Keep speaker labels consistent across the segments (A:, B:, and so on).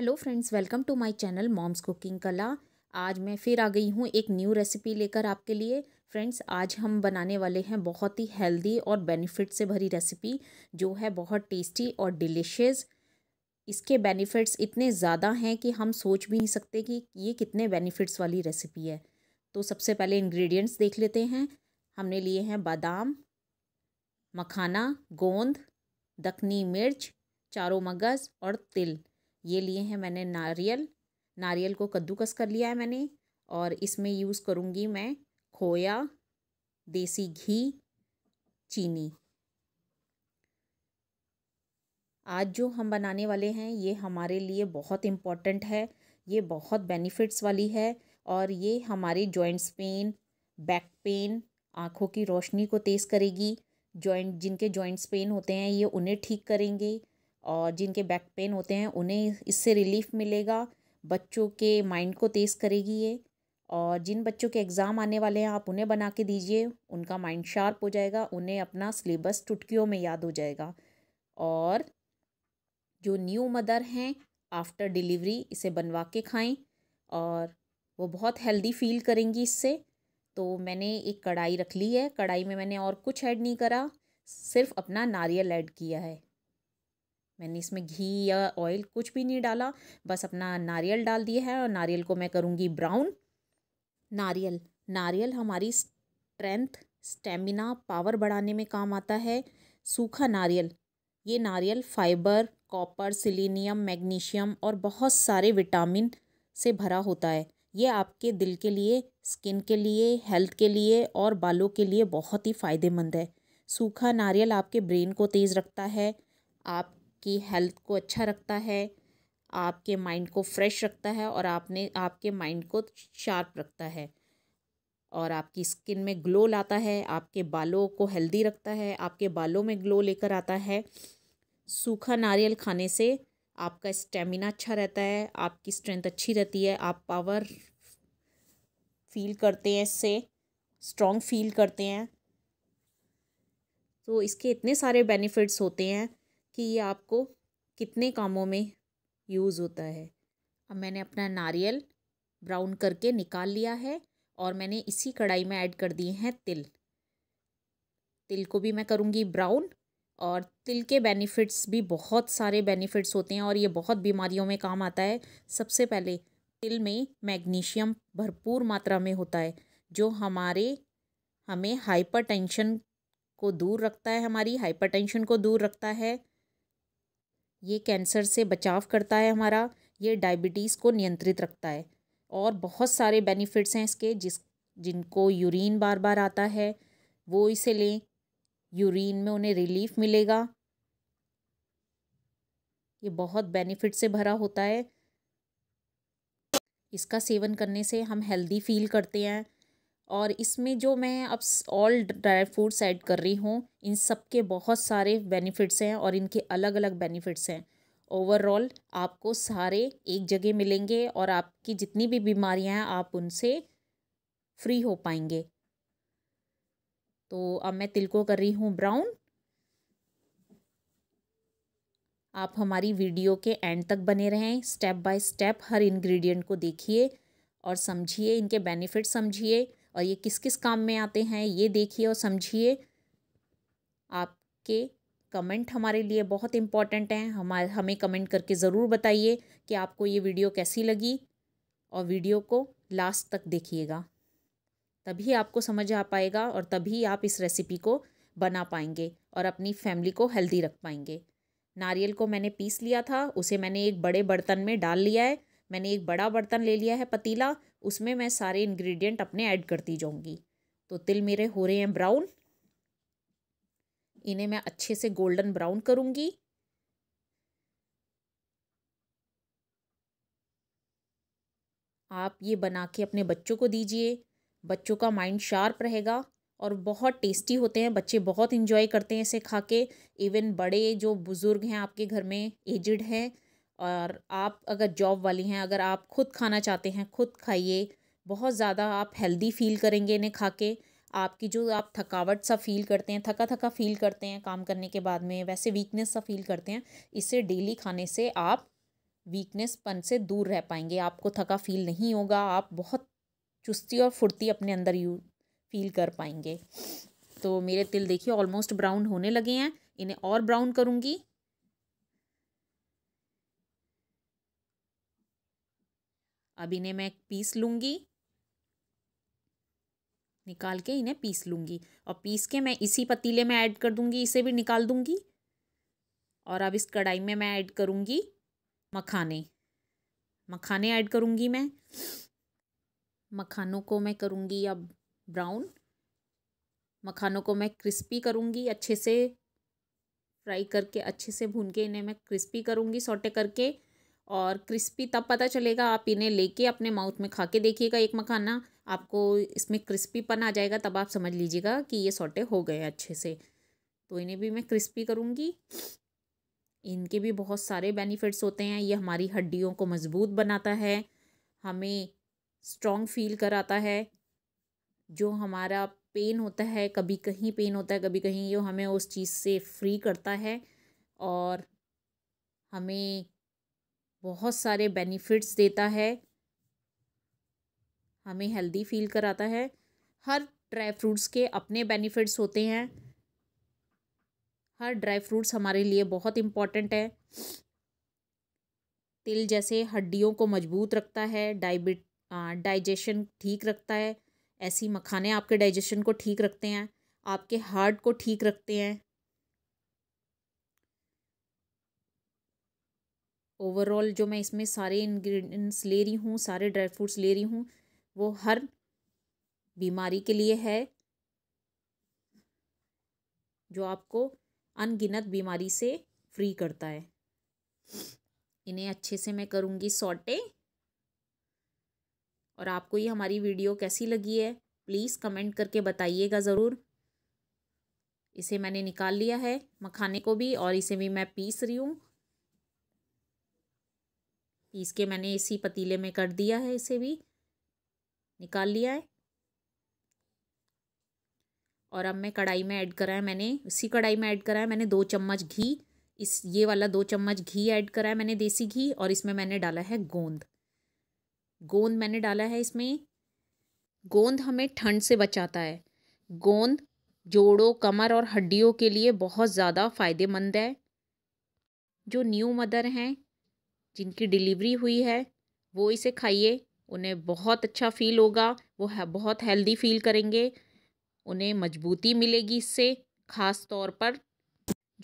A: hello friends welcome to my channel mom's cooking कला आज मैं फिर आ गई हूँ एक न्यू रेसिपी लेकर आपके लिए फ्रेंड्स आज हम बनाने वाले हैं बहुत ही हेल्दी और बेनिफिट से भरी रेसिपी जो है बहुत टेस्टी और डिलीशियस इसके बेनिफिट्स इतने ज़्यादा हैं कि हम सोच भी नहीं सकते कि ये कितने बेनिफिट्स वाली रेसिपी है तो सबसे पहले इन्ग्रीडियंट्स देख लेते हैं हमने लिए हैं बादाम मखाना गोंद दखनी मिर्च चारों मगज़ और तिल ये लिए हैं मैंने नारियल नारियल को कद्दूकस कर लिया है मैंने और इसमें यूज़ करूँगी मैं खोया देसी घी चीनी आज जो हम बनाने वाले हैं ये हमारे लिए बहुत इम्पॉर्टेंट है ये बहुत बेनिफिट्स वाली है और ये हमारे जॉइंट्स पेन बैक पेन आँखों की रोशनी को तेज़ करेगी जॉइंट जिनके जॉइंट्स पेन होते हैं ये उन्हें ठीक करेंगे और जिनके बैक पेन होते हैं उन्हें इससे रिलीफ मिलेगा बच्चों के माइंड को तेज़ करेगी ये और जिन बच्चों के एग्ज़ाम आने वाले हैं आप उन्हें बना के दीजिए उनका माइंड शार्प हो जाएगा उन्हें अपना सिलेबस चुटकियों में याद हो जाएगा और जो न्यू मदर हैं आफ्टर डिलीवरी इसे बनवा के खाएं और वो बहुत हेल्दी फील करेंगी इससे तो मैंने एक कढ़ाई रख ली है कढ़ाई में मैंने और कुछ ऐड नहीं करा सिर्फ अपना नारियल ऐड किया है मैंने इसमें घी या ऑयल कुछ भी नहीं डाला बस अपना नारियल डाल दिया है और नारियल को मैं करूँगी ब्राउन नारियल नारियल हमारी स्ट्रेंथ स्टेमिना पावर बढ़ाने में काम आता है सूखा नारियल ये नारियल फाइबर कॉपर सिलीनियम मैग्नीशियम और बहुत सारे विटामिन से भरा होता है ये आपके दिल के लिए स्किन के लिए हेल्थ के लिए और बालों के लिए बहुत ही फ़ायदेमंद है सूखा नारियल आपके ब्रेन को तेज़ रखता है आप की हेल्थ को अच्छा रखता है आपके माइंड को फ्रेश रखता है और आपने आपके माइंड को शार्प रखता है और आपकी स्किन में ग्लो लाता है आपके बालों को हेल्दी रखता है आपके बालों में ग्लो लेकर आता है सूखा नारियल खाने से आपका स्टेमिना अच्छा रहता है आपकी स्ट्रेंथ अच्छी रहती है आप पावर फील करते हैं इससे स्ट्रॉन्ग फील करते हैं तो इसके इतने सारे बेनिफिट्स होते हैं कि ये आपको कितने कामों में यूज़ होता है अब मैंने अपना नारियल ब्राउन करके निकाल लिया है और मैंने इसी कढ़ाई में ऐड कर दिए हैं तिल तिल को भी मैं करूँगी ब्राउन और तिल के बेनिफिट्स भी बहुत सारे बेनिफिट्स होते हैं और ये बहुत बीमारियों में काम आता है सबसे पहले तिल में मैग्नीशियम भरपूर मात्रा में होता है जो हमारे हमें हाइपरटेंशन को दूर रखता है हमारी हाइपरटेंशन को दूर रखता है ये कैंसर से बचाव करता है हमारा ये डायबिटीज़ को नियंत्रित रखता है और बहुत सारे बेनिफिट्स हैं इसके जिस जिनको यूरिन बार बार आता है वो इसे लें यूरिन में उन्हें रिलीफ मिलेगा ये बहुत बेनिफिट से भरा होता है इसका सेवन करने से हम हेल्दी फील करते हैं और इसमें जो मैं अब ऑल ड्राई फ्रूट्स ऐड कर रही हूँ इन सब के बहुत सारे बेनिफिट्स हैं और इनके अलग अलग बेनिफिट्स हैं ओवरऑल आपको सारे एक जगह मिलेंगे और आपकी जितनी भी बीमारियाँ हैं आप उनसे फ्री हो पाएंगे तो अब मैं तिल को कर रही हूँ ब्राउन आप हमारी वीडियो के एंड तक बने रहें स्टेप बाय स्टेप हर इंग्रेडिएंट को देखिए और समझिए इनके बेनिफिट समझिए और ये किस किस काम में आते हैं ये देखिए और समझिए आपके कमेंट हमारे लिए बहुत इम्पॉर्टेंट हैं हमारे हमें कमेंट करके ज़रूर बताइए कि आपको ये वीडियो कैसी लगी और वीडियो को लास्ट तक देखिएगा तभी आपको समझ आ पाएगा और तभी आप इस रेसिपी को बना पाएंगे और अपनी फैमिली को हेल्दी रख पाएंगे नारियल को मैंने पीस लिया था उसे मैंने एक बड़े बर्तन में डाल लिया है मैंने एक बड़ा बर्तन ले लिया है पतीला उसमें मैं सारे इंग्रेडिएंट अपने ऐड करती जाऊँगी तो तिल मेरे हो रहे हैं ब्राउन इन्हें मैं अच्छे से गोल्डन ब्राउन करूँगी आप ये बना के अपने बच्चों को दीजिए बच्चों का माइंड शार्प रहेगा और बहुत टेस्टी होते हैं बच्चे बहुत इन्जॉय करते हैं इसे खा के इवन बड़े जो बुज़ुर्ग हैं आपके घर में एजड हैं और आप अगर जॉब वाली हैं अगर आप खुद खाना चाहते हैं खुद खाइए बहुत ज़्यादा आप हेल्दी फ़ील करेंगे इन्हें खा के आपकी जो आप थकावट सा फील करते हैं थका थका फील करते हैं काम करने के बाद में वैसे वीकनेस सा फील करते हैं इसे डेली खाने से आप वीकनेसपन से दूर रह पाएंगे आपको थका फील नहीं होगा आप बहुत चुस्ती और फुर्ती अपने अंदर यू फील कर पाएंगे तो मेरे तिल देखिए ऑलमोस्ट ब्राउन होने लगे हैं इन्हें और ब्राउन करूँगी अब इन्हें मैं पीस लूँगी निकाल के इन्हें पीस लूँगी और पीस के मैं इसी पतीले में ऐड कर दूँगी इसे भी निकाल दूँगी और अब इस कढ़ाई में मैं ऐड करूँगी मखाने मखाने ऐड करूँगी मैं मखानों को मैं करूँगी अब ब्राउन मखानों को मैं क्रिस्पी करूँगी अच्छे से फ्राई करके अच्छे से भून के इन्हें मैं क्रिस्पी करूँगी सोटे करके और क्रिस्पी तब पता चलेगा आप इन्हें लेके अपने माउथ में खा के देखिएगा एक मखाना आपको इसमें क्रिस्पीपन आ जाएगा तब आप समझ लीजिएगा कि ये सोटे हो गए अच्छे से तो इन्हें भी मैं क्रिस्पी करूँगी इनके भी बहुत सारे बेनिफिट्स होते हैं ये हमारी हड्डियों को मज़बूत बनाता है हमें स्ट्रॉन्ग फील कराता है जो हमारा पेन होता है कभी कहीं पेन होता है कभी कहीं ये हमें उस चीज़ से फ्री करता है और हमें बहुत सारे बेनिफिट्स देता है हमें हेल्दी फील कराता है हर ड्राई फ्रूट्स के अपने बेनिफिट्स होते हैं हर ड्राई फ्रूट्स हमारे लिए बहुत इम्पॉर्टेंट है तिल जैसे हड्डियों को मजबूत रखता है डायबिट डाइजेशन ठीक रखता है ऐसी मखाने आपके डाइजेशन को ठीक रखते हैं आपके हार्ट को ठीक रखते हैं ओवरऑल जो मैं इसमें सारे इंग्रेडिएंट्स ले रही हूँ सारे ड्राई फ्रूट्स ले रही हूँ वो हर बीमारी के लिए है जो आपको अनगिनत बीमारी से फ्री करता है इन्हें अच्छे से मैं करूँगी सॉटे और आपको ये हमारी वीडियो कैसी लगी है प्लीज़ कमेंट करके बताइएगा ज़रूर इसे मैंने निकाल लिया है मखाने को भी और इसे भी मैं पीस रही हूँ पीस के मैंने इसी पतीले में कर दिया है इसे भी निकाल लिया है और अब मैं कढ़ाई में ऐड करा है मैंने इसी कढ़ाई में ऐड करा है मैंने दो चम्मच घी इस ये वाला दो चम्मच घी ऐड करा है मैंने देसी घी और इसमें मैंने डाला है गोंद गोंद मैंने डाला है इसमें गोंद हमें ठंड से बचाता है गोंद जोड़ों कमर और हड्डियों के लिए बहुत ज़्यादा फ़ायदेमंद है जो न्यू मदर हैं जिनकी डिलीवरी हुई है वो इसे खाइए उन्हें बहुत अच्छा फ़ील होगा वो बहुत हेल्दी फ़ील करेंगे उन्हें मजबूती मिलेगी इससे ख़ास तौर पर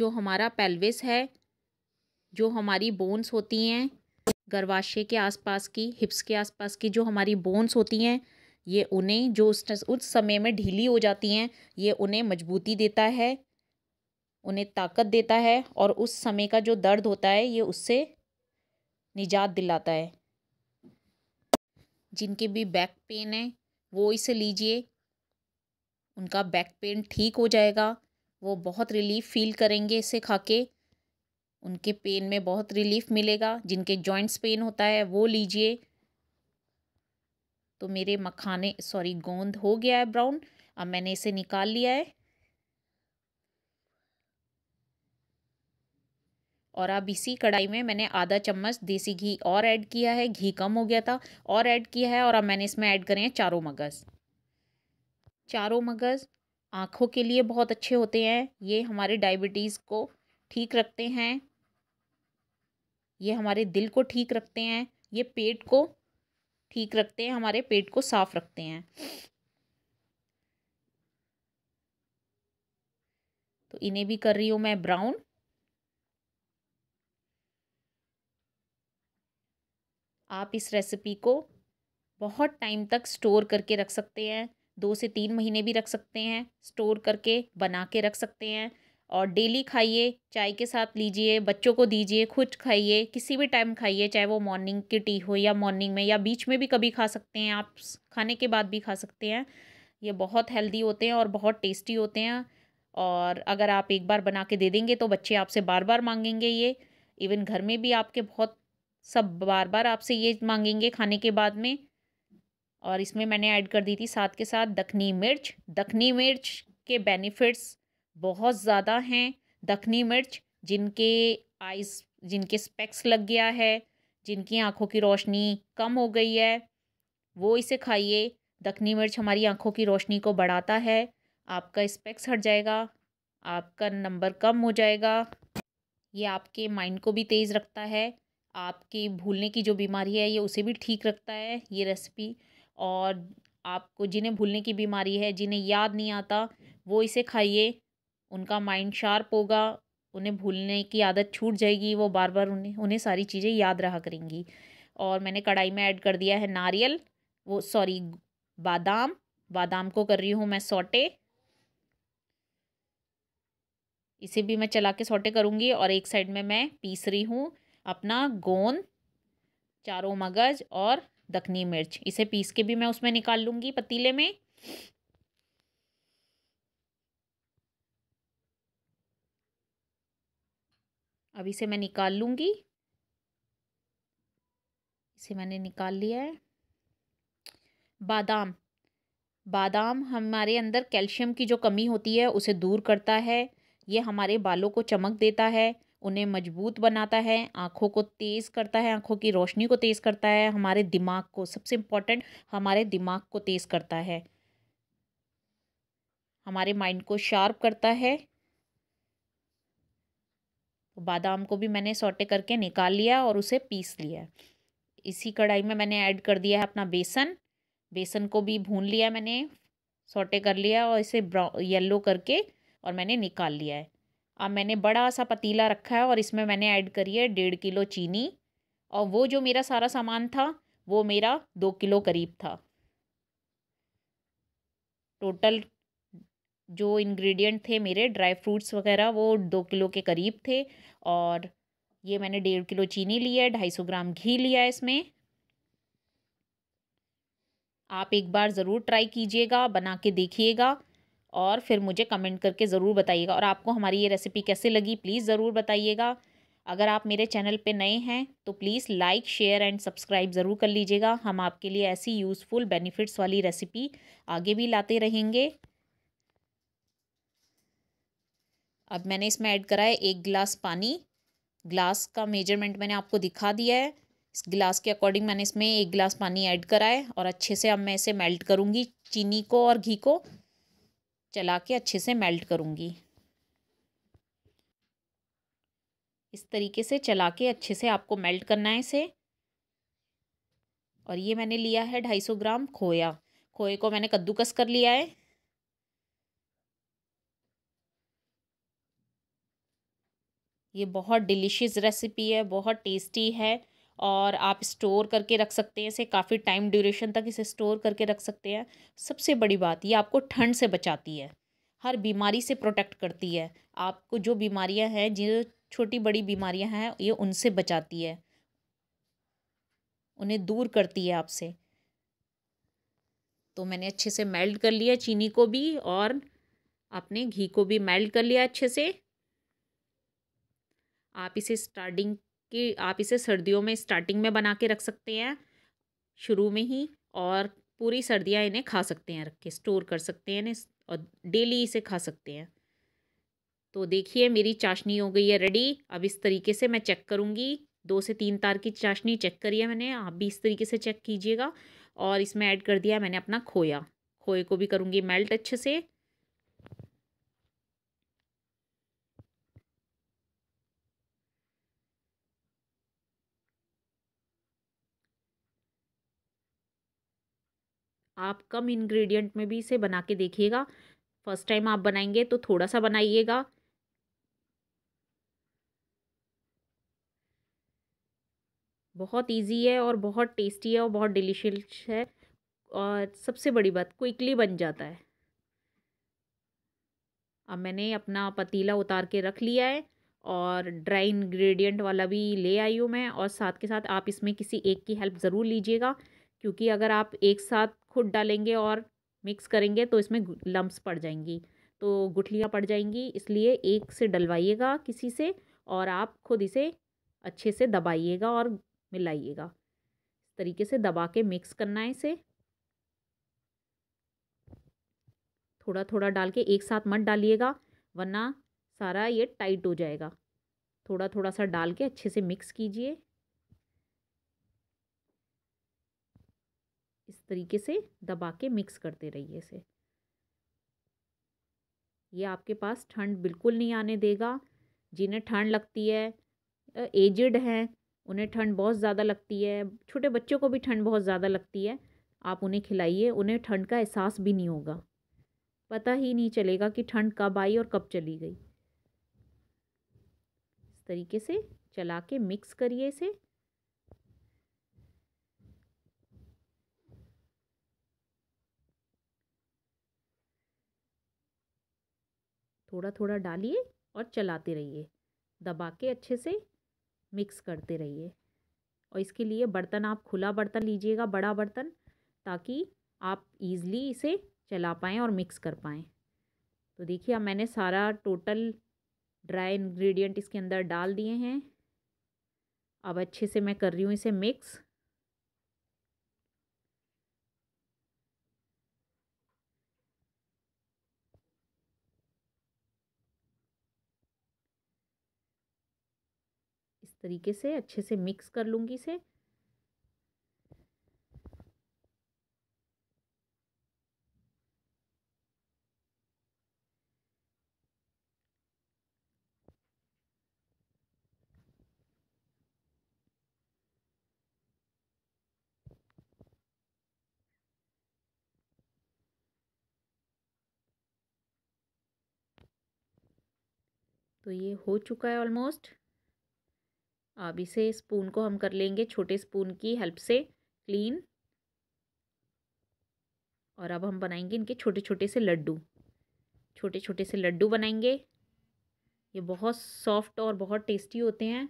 A: जो हमारा पेल्विस है जो हमारी बोन्स होती हैं गर्भाशय के आसपास की हिप्स के आसपास की जो हमारी बोन्स होती हैं ये उन्हें जो उस उस समय में ढीली हो जाती हैं ये उन्हें मजबूती देता है उन्हें ताकत देता है और उस समय का जो दर्द होता है ये उससे निजात दिलाता है जिनके भी बैक पेन है वो इसे लीजिए उनका बैक पेन ठीक हो जाएगा वो बहुत रिलीफ फील करेंगे इसे खा के उनके पेन में बहुत रिलीफ मिलेगा जिनके जॉइंट्स पेन होता है वो लीजिए तो मेरे मखाने सॉरी गोंद हो गया है ब्राउन अब मैंने इसे निकाल लिया है और अब इसी कढ़ाई में मैंने आधा चम्मच देसी घी और ऐड किया है घी कम हो गया था और ऐड किया है और अब मैंने इसमें ऐड करें हैं चारों मगज़ चारों मगज़ आँखों के लिए बहुत अच्छे होते हैं ये हमारे डायबिटीज़ को ठीक रखते हैं ये हमारे दिल को ठीक रखते हैं ये पेट को ठीक रखते हैं हमारे पेट को साफ रखते हैं तो इन्हें भी कर रही हूँ मैं ब्राउन आप इस रेसिपी को बहुत टाइम तक स्टोर करके रख सकते हैं दो से तीन महीने भी रख सकते हैं स्टोर करके बना के रख सकते हैं और डेली खाइए चाय के साथ लीजिए बच्चों को दीजिए खुद खाइए किसी भी टाइम खाइए चाहे वो मॉर्निंग की टी हो या मॉर्निंग में या बीच में भी कभी खा सकते हैं आप खाने के बाद भी खा सकते हैं ये बहुत हेल्दी होते हैं और बहुत टेस्टी होते हैं और अगर आप एक बार बना के दे देंगे तो बच्चे आपसे बार बार मांगेंगे ये इवन घर में भी आपके बहुत सब बार बार आपसे ये मांगेंगे खाने के बाद में और इसमें मैंने ऐड कर दी थी साथ के साथ दखनी मिर्च दखनी मिर्च के बेनिफिट्स बहुत ज़्यादा हैं दखनी मिर्च जिनके आइज़ जिनके स्पेक्स लग गया है जिनकी आँखों की रोशनी कम हो गई है वो इसे खाइए दखनी मिर्च हमारी आँखों की रोशनी को बढ़ाता है आपका स्पेक्स हट जाएगा आपका नंबर कम हो जाएगा ये आपके माइंड को भी तेज़ रखता है आपकी भूलने की जो बीमारी है ये उसे भी ठीक रखता है ये रेसिपी और आपको जिन्हें भूलने की बीमारी है जिन्हें याद नहीं आता वो इसे खाइए उनका माइंड शार्प होगा उन्हें भूलने की आदत छूट जाएगी वो बार बार उन्हें उन्हें सारी चीज़ें याद रहा करेंगी और मैंने कढ़ाई में ऐड कर दिया है नारियल वो सॉरी बादाम बादाम को कर रही हूँ मैं सोटे इसे भी मैं चला के सोटे करूँगी और एक साइड में मैं पीस रही हूँ अपना गोंद चारों मगज और दखनी मिर्च इसे पीस के भी मैं उसमें निकाल लूँगी पतीले में अब इसे मैं निकाल लूँगी इसे मैंने निकाल लिया है बादाम बादाम हमारे अंदर कैल्शियम की जो कमी होती है उसे दूर करता है ये हमारे बालों को चमक देता है उन्हें मजबूत बनाता है आँखों को तेज़ करता है आँखों की रोशनी को तेज़ करता है हमारे दिमाग को सबसे इम्पॉर्टेंट हमारे दिमाग को तेज़ करता है हमारे माइंड को शार्प करता है बादाम को भी मैंने सोटे करके निकाल लिया और उसे पीस लिया इसी कढ़ाई में मैंने ऐड कर दिया है अपना बेसन बेसन को भी भून लिया मैंने सोटे कर लिया और इसे ब्राउ येल्लो करके और मैंने निकाल लिया है अब मैंने बड़ा सा पतीला रखा है और इसमें मैंने ऐड करी है डेढ़ किलो चीनी और वो जो मेरा सारा सामान था वो मेरा दो किलो करीब था टोटल जो इंग्रेडिएंट थे मेरे ड्राई फ्रूट्स वगैरह वो दो किलो के करीब थे और ये मैंने डेढ़ किलो चीनी लिया है ढाई सौ ग्राम घी लिया है इसमें आप एक बार ज़रूर ट्राई कीजिएगा बना के देखिएगा और फिर मुझे कमेंट करके ज़रूर बताइएगा और आपको हमारी ये रेसिपी कैसे लगी प्लीज़ ज़रूर बताइएगा अगर आप मेरे चैनल पे नए हैं तो please like share and subscribe ज़रूर कर लीजिएगा हम आपके लिए ऐसी यूज़फुल बेनिफिट्स वाली रेसिपी आगे भी लाते रहेंगे अब मैंने इसमें ऐड करा है एक गिलास पानी ग्लास का मेजरमेंट मैंने आपको दिखा दिया है इस गिलास के अकॉर्डिंग मैंने इसमें एक गिलास पानी ऐड करा है और अच्छे से अब मैं इसे मेल्ट करूँगी चीनी को और घी को चला के अच्छे से मेल्ट करूँगी इस तरीके से चला के अच्छे से आपको मेल्ट करना है इसे और ये मैंने लिया है ढाई सौ ग्राम खोया खोए को मैंने कद्दूकस कर लिया है ये बहुत डिलीशियस रेसिपी है बहुत टेस्टी है और आप स्टोर करके रख सकते हैं इसे काफ़ी टाइम ड्यूरेशन तक इसे स्टोर करके रख सकते हैं सबसे बड़ी बात ये आपको ठंड से बचाती है हर बीमारी से प्रोटेक्ट करती है आपको जो बीमारियां हैं जो छोटी बड़ी बीमारियां हैं ये उनसे बचाती है उन्हें दूर करती है आपसे तो मैंने अच्छे से मेल्ट कर लिया चीनी को भी और आपने घी को भी मेल्ट कर लिया अच्छे से आप इसे स्टार्टिंग कि आप इसे सर्दियों में स्टार्टिंग में बना के रख सकते हैं शुरू में ही और पूरी सर्दियाँ इन्हें खा सकते हैं रख के स्टोर कर सकते हैं इन्हें और डेली इसे खा सकते हैं तो देखिए मेरी चाशनी हो गई है रेडी अब इस तरीके से मैं चेक करूँगी दो से तीन तार की चाशनी चेक करी है मैंने आप भी इस तरीके से चेक कीजिएगा और इसमें ऐड कर दिया मैंने अपना खोया खोए को भी करूँगी मेल्ट अच्छे से आप कम इंग्रेडिएंट में भी इसे बना के देखिएगा फर्स्ट टाइम आप बनाएंगे तो थोड़ा सा बनाइएगा बहुत इजी है और बहुत टेस्टी है और बहुत डिलीशियस है और सबसे बड़ी बात क्विकली बन जाता है अब मैंने अपना पतीला उतार के रख लिया है और ड्राई इंग्रेडिएंट वाला भी ले आई हूँ मैं और साथ के साथ आप इसमें किसी एक की हेल्प ज़रूर लीजिएगा क्योंकि अगर आप एक साथ खुद डालेंगे और मिक्स करेंगे तो इसमें लम्ब्स पड़ जाएंगी तो गुठलियाँ पड़ जाएंगी इसलिए एक से डलवाइएगा किसी से और आप खुद इसे अच्छे से दबाइएगा और मिलाइएगा इस तरीके से दबा के मिक्स करना है इसे थोड़ा थोड़ा डाल के एक साथ मत डालिएगा वरना सारा ये टाइट हो जाएगा थोड़ा थोड़ा सा डाल के अच्छे से मिक्स कीजिए इस तरीके से दबा के मिक्स करते रहिए इसे ये आपके पास ठंड बिल्कुल नहीं आने देगा जिन्हें ठंड लगती है एजड हैं उन्हें ठंड बहुत ज़्यादा लगती है छोटे बच्चों को भी ठंड बहुत ज़्यादा लगती है आप उन्हें खिलाइए उन्हें ठंड का एहसास भी नहीं होगा पता ही नहीं चलेगा कि ठंड कब आई और कब चली गई इस तरीके से चला के मिक्स करिए इसे थोड़ा थोड़ा डालिए और चलाते रहिए दबा के अच्छे से मिक्स करते रहिए और इसके लिए बर्तन आप खुला बर्तन लीजिएगा बड़ा बर्तन ताकि आप ईज़िली इसे चला पाएँ और मिक्स कर पाएँ तो देखिए अब मैंने सारा टोटल ड्राई इंग्रेडिएंट इसके अंदर डाल दिए हैं अब अच्छे से मैं कर रही हूँ इसे मिक्स तरीके से अच्छे से मिक्स कर लूँगी इसे तो ये हो चुका है ऑलमोस्ट अब इसे स्पून को हम कर लेंगे छोटे स्पून की हेल्प से क्लीन और अब हम बनाएंगे इनके छोटे छोटे से लड्डू छोटे छोटे से लड्डू बनाएंगे ये बहुत सॉफ्ट और बहुत टेस्टी होते हैं इस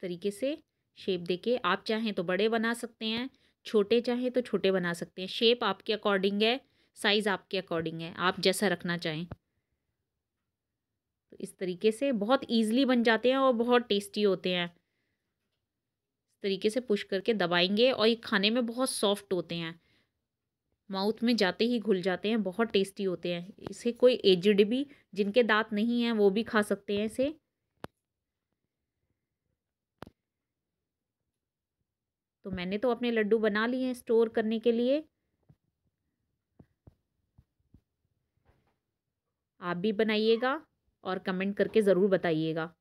A: तरीके से शेप देके आप चाहें तो बड़े बना सकते हैं छोटे चाहें तो छोटे बना सकते हैं शेप आपके अकॉर्डिंग है साइज़ आपके अकॉर्डिंग है आप जैसा रखना चाहें तो इस तरीके से बहुत ईजिली बन जाते हैं और बहुत टेस्टी होते हैं इस तरीके से पुश करके दबाएंगे और ये खाने में बहुत सॉफ्ट होते हैं माउथ में जाते ही घुल जाते हैं बहुत टेस्टी होते हैं इसे कोई एजड भी जिनके दांत नहीं हैं वो भी खा सकते हैं इसे तो मैंने तो अपने लड्डू बना लिए हैं स्टोर करने के लिए आप भी बनाइएगा और कमेंट करके ज़रूर बताइएगा